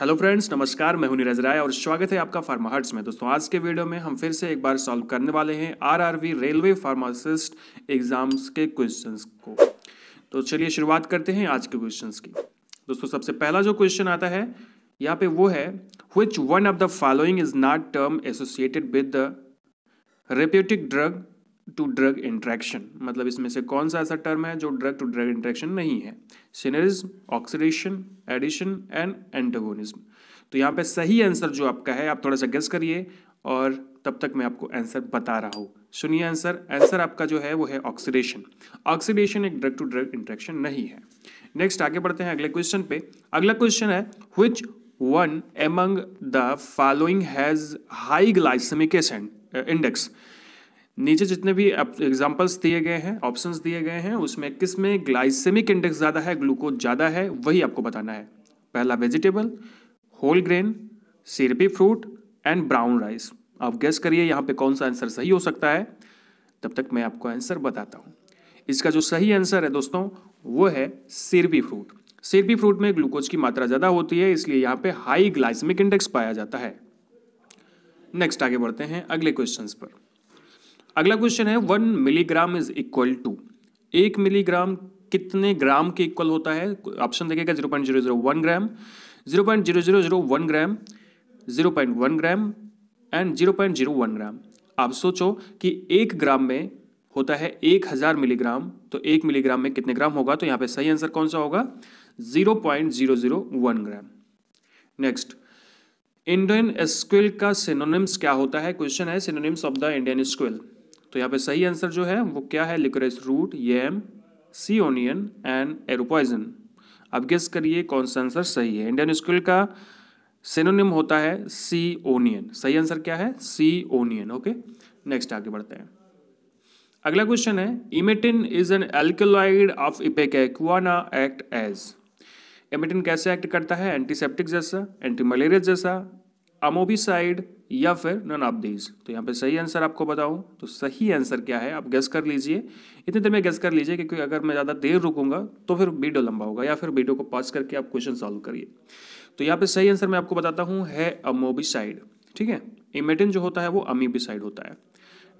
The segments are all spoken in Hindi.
हेलो फ्रेंड्स नमस्कार मैं हूं नीरज राय और स्वागत है आपका फार्मा हर्ट्स में दोस्तों आज के वीडियो में हम फिर से एक बार सॉल्व करने वाले हैं आरआरवी रेलवे फार्मासिस्ट एग्जाम्स के क्वेश्चंस को तो चलिए शुरुआत करते हैं आज के क्वेश्चंस की दोस्तों सबसे पहला जो क्वेश्चन आता है यहाँ पे वो है which one of the following is not term associated with therapeutic drug to drug interaction मतलब इसमें से कौन सा ऐसा टर्म है जो ड्रग टू ड्रग इंट्रैक्शन नहीं है synergism oxidation addition and antagonism तो यहाँ पे सही आंसर जो आपका है आप थोड़ा सा गेस करिए और तब तक मैं आपको आंसर बता रहा हूँ सुनिए आंसर आंसर आपका जो है वो है ऑक्सीडेशन ऑक्सीडेशन एक ड्रग टू ड्रग इंट्रैक्शन नहीं है नेक्स्ट आगे बढ़ते हैं अगले क्वेश्चन पे अगला क्वेश्चन है which one among the following has high glycaemic index uh, नीचे जितने भी एग्जाम्पल्स दिए गए हैं ऑप्शंस दिए गए हैं उसमें किस में ग्लाइसेमिक इंडेक्स ज़्यादा है ग्लूकोज ज़्यादा है वही आपको बताना है पहला vegetable whole grain syrupy fruit and brown rice आप गेस करिए यहाँ पे कौन सा आंसर सही हो सकता है तब तक मैं आपको आंसर बताता हूँ इसका जो सही आंसर है दोस्तों वो है सिरपी फ्रूट सिरपी फ्रूट में ग्लूकोज की मात्रा ज़्यादा होती है इसलिए यहाँ पर हाई ग्लाइसमिक इंडेक्स पाया जाता है नेक्स्ट आगे बढ़ते हैं अगले क्वेश्चन पर अगला क्वेश्चन है one milligram is equal to एक मिलीग्राम कितने ग्राम के इक्वल होता है ऑप्शन देखेगा zero point zero zero one gram zero point zero zero zero one gram zero point one gram and zero point zero one gram आप सोचो कि एक ग्राम में होता है एक हज़ार मिलीग्राम तो एक मिलीग्राम में कितने ग्राम होगा तो यहाँ पे सही आंसर कौन सा होगा zero point zero zero one gram next Indian squill का सिनोनिम्स क्या होता है क्वेश्चन है synonyms of the Indian squill तो यहाँ पे सही आंसर जो है वो क्या है लिकोरेस रूट येम सी ओनियन एंड एरोपॉइजन अब गेस करिए कौन सा आंसर सही है इंडियन स्कूल का सिनोनिम होता है सी ओनियन सही आंसर क्या है सी ओनियन ओके नेक्स्ट आगे बढ़ते हैं अगला क्वेश्चन है emetine is an alkaloid of ipecacuanha act as emetine कैसे एक्ट करता है एंटीसेप्टिक जैसा एंटी मलेरिया जैसा अमोबिसाइड या फिर नन ऑफ दीज तो यहाँ पे सही आंसर आपको बताऊँ तो सही आंसर क्या है आप गेस कर लीजिए इतनी देर में गेस कर लीजिए क्योंकि अगर मैं ज़्यादा देर रुकूंगा तो फिर वीडियो लंबा होगा या फिर वीडियो को पास करके आप क्वेश्चन सॉल्व करिए तो यहाँ पे सही आंसर मैं आपको बताता हूँ है अमोबिसाइड ठीक है इमेटिन जो होता है वो अमीबिसाइड होता है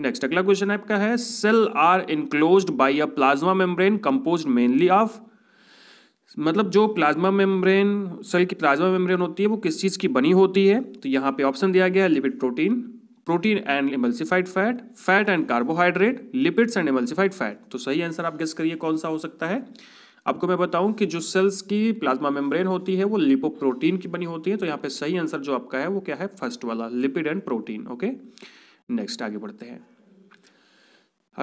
नेक्स्ट अगला क्वेश्चन आपका है cell are enclose by a plasma membrane compose mainly of मतलब जो प्लाज्मा मेम्ब्रेन सेल की प्लाज्मा मेम्ब्रेन होती है वो किस चीज़ की बनी होती है तो यहाँ पे ऑप्शन दिया गया है lipid protein protein and emulsified fat fat and carbohydrate lipids and emulsified fat तो सही आंसर आप गेस करिए कौन सा हो सकता है आपको मैं बताऊं कि जो सेल्स की प्लाज्मा मेम्ब्रेन होती है वो लिपोप्रोटीन की बनी होती है तो यहाँ पे सही आंसर जो आपका है वो क्या है फर्स्ट वाला lipid and protein okay next आगे बढ़ते हैं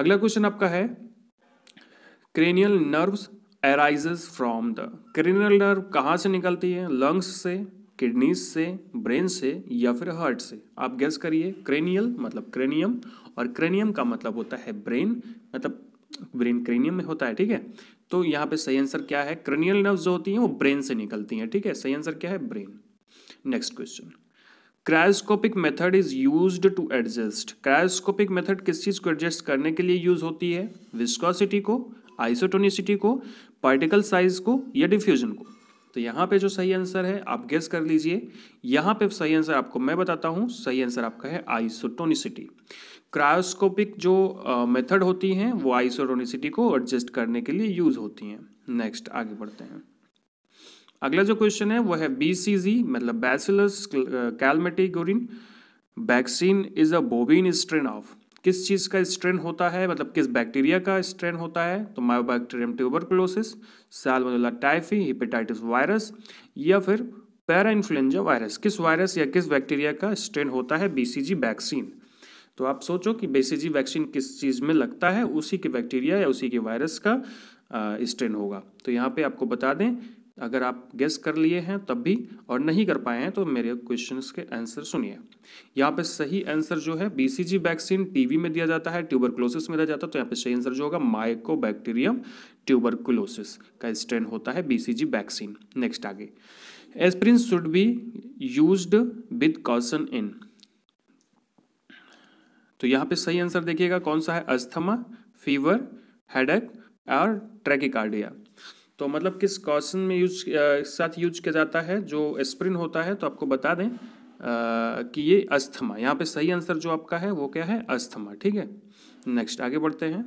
अगला क्वेश्चन आपका है cranial nerves arises from the cranial nerve कहाँ से निकलती है लंग्स से किडनीज से ब्रेन से या फिर हार्ट से आप गैस करिए क्रेनियल मतलब क्रेनियम और क्रेनियम का मतलब होता है ब्रेन मतलब ब्रेन क्रेनियम में होता है ठीक है तो यहाँ पे सही आंसर क्या है क्रेनियल नर्व जो होती हैं वो ब्रेन से निकलती हैं ठीक है सही आंसर क्या है brain next question cryoscopic method is use to adjust cryoscopic method किस चीज़ को एडजस्ट करने के लिए यूज होती है विस्कोसिटी को आइसोटोनिसिटी को पार्टिकल साइज को या डिफ्यूजन को तो यहाँ पे जो सही आंसर है आप गेस कर लीजिए यहाँ पे सही आंसर आपको मैं बताता हूँ सही आंसर आपका है आइसोटोनिसिटी क्रायोस्कोपिक जो मेथड होती हैं वो आइसोटोनिसिटी को एडजस्ट करने के लिए यूज़ होती हैं नेक्स्ट आगे बढ़ते हैं अगला जो क्वेश्चन है वो है बी मतलब Bacillus Calmette vaccine is a bovine strain of किस चीज़ का स्ट्रेन होता है मतलब किस बैक्टीरिया का स्ट्रेन होता है तो Mycobacterium tuberculosis Salmonella typhi hepatitis virus या फिर पैरा इन्फ्लुएंजा वायरस किस वायरस या किस बैक्टीरिया का स्ट्रेन होता है बीसीजी वैक्सीन तो आप सोचो कि बीसीजी वैक्सीन किस चीज़ में लगता है उसी के बैक्टीरिया या उसी के वायरस का स्ट्रेन होगा तो यहाँ पे आपको बता दें अगर आप गेस कर लिए हैं तब भी और नहीं कर पाए हैं तो मेरे क्वेश्चन के आंसर सुनिए यहाँ पे सही आंसर जो है बीसीजी वैक्सीन टीवी में दिया जाता है ट्यूबरकुलोसिस में दिया जाता है तो यहाँ पे सही आंसर जो होगा माइकोबैक्टीरियम ट्यूबरकुलोसिस का स्ट्रेन होता है बीसीजी वैक्सीन नेक्स्ट आगे aspirin should be use with caution in तो यहाँ पे सही आंसर देखिएगा कौन सा है अस्थमा फीवर हेडेक और ट्रैकिकार्डिया तो मतलब किस कॉशन में यूज साथ यूज किया जाता है जो एस्प्रिन होता है तो आपको बता दें आ, कि ये अस्थमा यहाँ पे सही आंसर जो आपका है वो क्या है अस्थमा ठीक है नेक्स्ट आगे बढ़ते हैं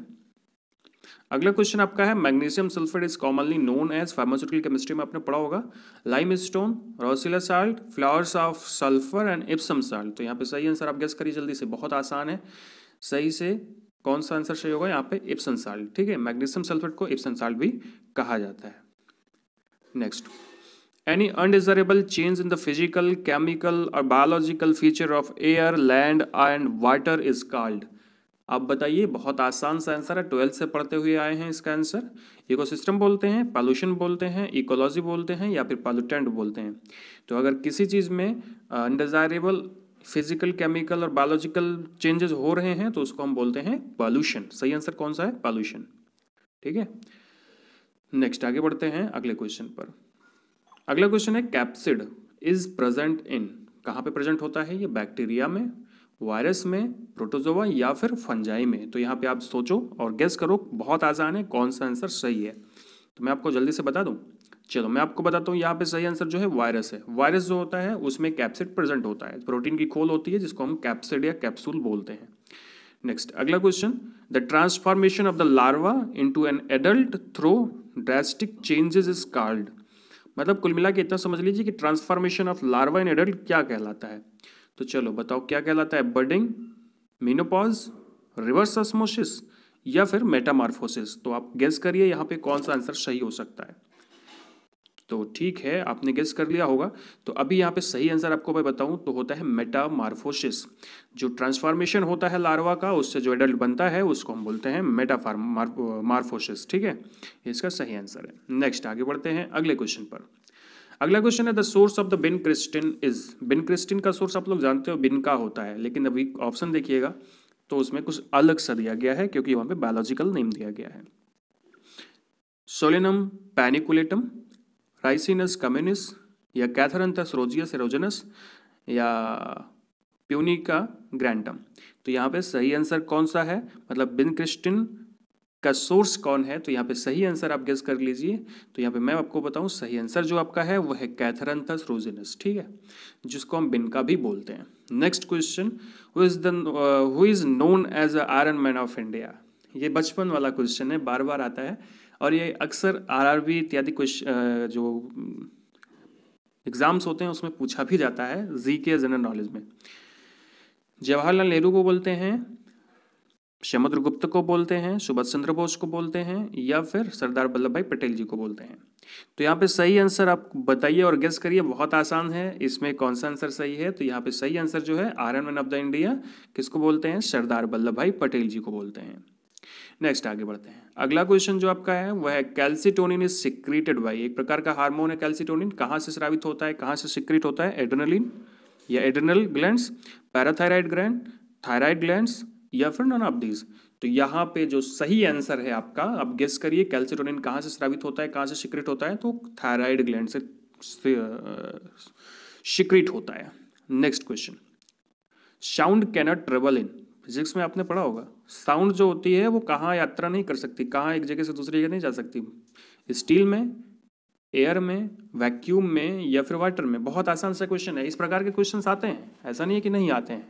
अगला क्वेश्चन आपका है magnesium sulphate is commonly known as pharmaceutical chemistry में आपने पढ़ा होगा limestone Rochelle salt flowers of sulphur and Epsom salt तो यहाँ पे सही आंसर आप गेस करिए जल्दी से बहुत आसान है सही से कौन सा आंसर सही होगा यहाँ पे इप्सन साल्ट ठीक है मैग्नीशियम सल्फेट को इप्सन साल्ट भी कहा जाता है next any undesirable change in the physical chemical और biological feature of air land and water is called आप बताइए बहुत आसान सा आंसर है ट्वेल्थ से पढ़ते हुए आए हैं इसका आंसर इकोसिस्टम बोलते हैं पॉल्यूशन बोलते हैं इकोलॉजी बोलते हैं या फिर पॉल्यूटेंट बोलते हैं तो अगर किसी चीज़ में अनडिज़ायरेबल uh, फिजिकल केमिकल और बायोलॉजिकल चेंजेस हो रहे हैं तो उसको हम बोलते हैं पॉल्यूशन सही आंसर कौन सा है पॉल्यूशन ठीक है नेक्स्ट आगे बढ़ते हैं अगले क्वेश्चन पर अगला क्वेश्चन है कैप्सिड इज प्रेजेंट इन कहाँ पे प्रेजेंट होता है ये बैक्टीरिया में वायरस में प्रोटोजोवा या फिर फंजाई में तो यहाँ पे आप सोचो और गेस करो बहुत आसान है कौन सा आंसर सही है तो मैं आपको जल्दी से बता दूँ चलो मैं आपको बताता हूँ यहाँ पे सही आंसर जो है वायरस है वायरस जो होता है उसमें कैप्सिड प्रेजेंट होता है प्रोटीन की खोल होती है जिसको हम कैप्सिड या कैप्सूल बोलते हैं नेक्स्ट अगला question the transformation of the larva into an adult through drastic changes is called मतलब कुल मिला के इतना समझ लीजिए कि transformation of larva in adult क्या कहलाता है तो चलो बताओ क्या कहलाता है बर्डिंग मीनोपॉज रिवर्स ऑस्मोसिस या फिर मेटामार्फोसिस तो आप गेस करिए यहाँ पे कौन सा आंसर सही हो सकता है तो ठीक है आपने गेस कर लिया होगा तो अभी यहाँ पे सही आंसर आपको मैं बताऊँ तो होता है मेटामार्फोसिस जो ट्रांसफॉर्मेशन होता है लार्वा का उससे जो एडल्ट बनता है उसको हम बोलते हैं मेटाफार्मार्फोसिस ठीक है इसका सही आंसर है नेक्स्ट आगे बढ़ते हैं अगले क्वेश्चन पर अगला क्वेश्चन है the source of the vincristine is vincristine का सोर्स आप लोग जानते हो बिन का होता है लेकिन अभी ऑप्शन देखिएगा तो उसमें कुछ अलग सा दिया गया है क्योंकि वहां पे बायोलॉजिकल नेम दिया गया है सोलिनम पैनिकुलेटम राइसिनस कम्युनिस या कैथरन था एरोजनस या प्यूनिका ग्रैंडम तो यहाँ पे सही आंसर कौन सा है मतलब बिन क्रिस्टिन का सोर्स कौन है तो यहाँ पे सही आंसर आप गेस कर लीजिए तो यहाँ पे मैं आपको बताऊँ सही आंसर जो आपका है वो है कैथरनथस रोजिनस ठीक है जिसको हम बिनका भी बोलते हैं next question who is the who is known as a iron man of India ये बचपन वाला क्वेश्चन है बार बार आता है और ये अक्सर आरआरबी इत्यादि कुछ जो एग्ज़ाम्स होते हैं उसमें पूछा भी जाता है जी के जनरल नॉलेज में जवाहरलाल नेहरू को बोलते हैं शमद्र गुप्त को बोलते हैं सुभाष चंद्र बोस को बोलते हैं या फिर सरदार वल्लभ भाई पटेल जी को बोलते हैं तो यहाँ पे सही आंसर आप बताइए और गेस करिए बहुत आसान है इसमें कौन सा आंसर सही है तो यहाँ पे सही आंसर जो है iron man of the India किसको बोलते हैं सरदार वल्लभ भाई पटेल जी को बोलते हैं नेक्स्ट आगे बढ़ते हैं अगला क्वेश्चन जो आपका है वह है कैल्सिटोनिन इज सिक्रीटेड बाई एक प्रकार का हार्मोन है कैल्सिटोनिन कहाँ से स्रावित होता है कहाँ से सिक्रीट होता है adrenaline or adrenal gland parathyroid gland thyroid gland या फिर नॉन ऑफ डीज तो यहाँ पे जो सही आंसर है आपका आप गेस करिए कैल्सिटोनिन कहाँ से स्रावित होता है कहाँ से सिक्रेट होता है तो थायराइड ग्लैंड से सिक्रेट होता है next question sound cannot travel in physics में आपने पढ़ा होगा साउंड जो होती है वो कहाँ यात्रा नहीं कर सकती कहाँ एक जगह से दूसरी जगह नहीं जा सकती स्टील में एयर में वैक्यूम में या फिर वाटर में बहुत आसान सा क्वेश्चन है इस प्रकार के क्वेश्चन आते हैं ऐसा नहीं है कि नहीं आते हैं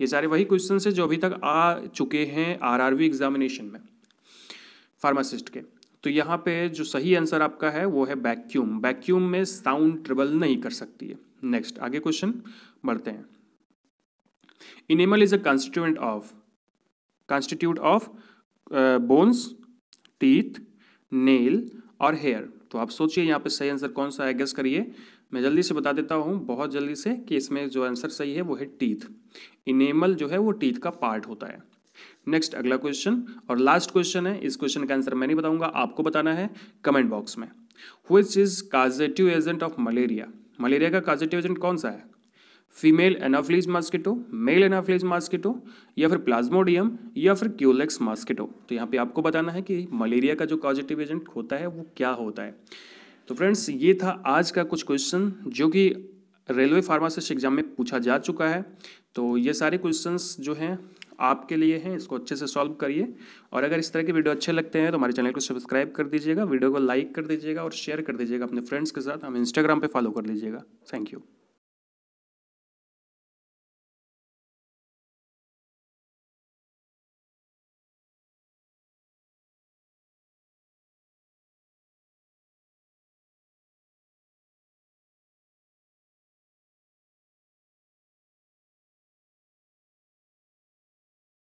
ये सारे वही क्वेश्चन है जो अभी तक आ चुके हैं वी एग्जामिनेशन में फार्मासिस्ट के तो यहाँ पे जो सही आंसर आपका है वो है वैक्यूम वैक्यूम में साउंड ट्रेवल नहीं कर सकती है नेक्स्ट आगे क्वेश्चन बढ़ते हैं enamel is a constituent of constitute of bones teeth nail और हेयर तो आप सोचिए यहाँ पे सही आंसर कौन सा है गेस करिए मैं जल्दी से बता देता हूँ बहुत जल्दी से कि इसमें जो आंसर सही है वो है टीथ इनेमल जो है वो टीथ का पार्ट होता है नेक्स्ट अगला क्वेश्चन और लास्ट क्वेश्चन है इस क्वेश्चन का आंसर मैं नहीं बताऊंगा आपको बताना है कमेंट बॉक्स में which is causative agent of malaria malaria का काजेटिव एजेंट कौन सा है female Anopheles mosquito male Anopheles mosquito या फिर प्लाज्मोडियम या फिर क्यूलेक्स मास्किटो तो यहाँ पे आपको बताना है कि मलेरिया का जो पॉजिटिव एजेंट होता है वो क्या होता है तो फ्रेंड्स ये था आज का कुछ क्वेश्चन जो कि रेलवे फार्मासिस्ट एग्जाम में पूछा जा चुका है तो ये सारे क्वेश्चंस जो हैं आपके लिए हैं इसको अच्छे से सॉल्व करिए और अगर इस तरह के वीडियो अच्छे लगते हैं तो हमारे चैनल को सब्सक्राइब कर दीजिएगा वीडियो को लाइक कर दीजिएगा और शेयर कर दीजिएगा अपने फ्रेंड्स के साथ हम इंस्टाग्राम पर फॉलो कर लीजिएगा थैंक यू